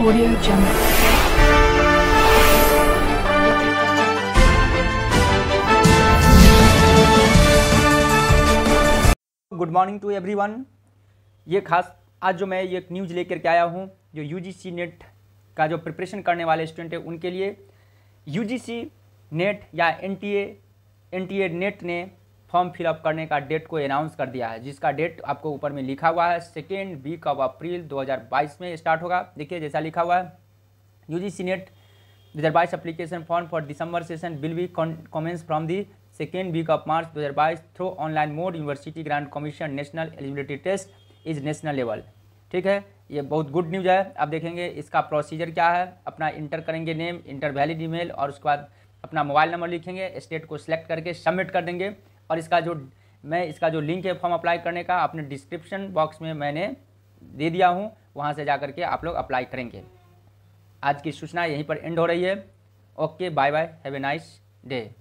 Audio Jungle. Good morning to everyone ये खास आज जो मैं ये न्यूज़ लेकर के आया हूँ जो यू जी सी नेट का जो प्रिपरेशन करने वाले स्टूडेंट हैं उनके लिए यू जी सी नेट या N N T T A NET ने फॉर्म फिलअप करने का डेट को अनाउंस कर दिया है जिसका डेट आपको ऊपर में लिखा हुआ है सेकेंड वीक ऑफ अप्रैल 2022 में स्टार्ट होगा देखिए जैसा लिखा हुआ है यू जी सी नेट दो हज़ार बाईस application form for December session will be commence from the second week of March 2022 through online mode university grand commission national eligibility test is national level ठीक है ये बहुत गुड न्यूज है आप देखेंगे इसका प्रोसीजर क्या है अपना इंटर करेंगे नेम इंटर वैलिड ईमेल और उसके बाद अपना मोबाइल नंबर लिखेंगे स्टेट को सिलेक्ट करके सबमिट कर देंगे और इसका जो मैं इसका जो लिंक है फॉर्म अप्लाई करने का अपने डिस्क्रिप्शन बॉक्स में मैंने दे दिया हूँ वहाँ से जा करके आप लोग अप्लाई करेंगे आज की सूचना यहीं पर एंड हो रही है okay bye bye have a nice day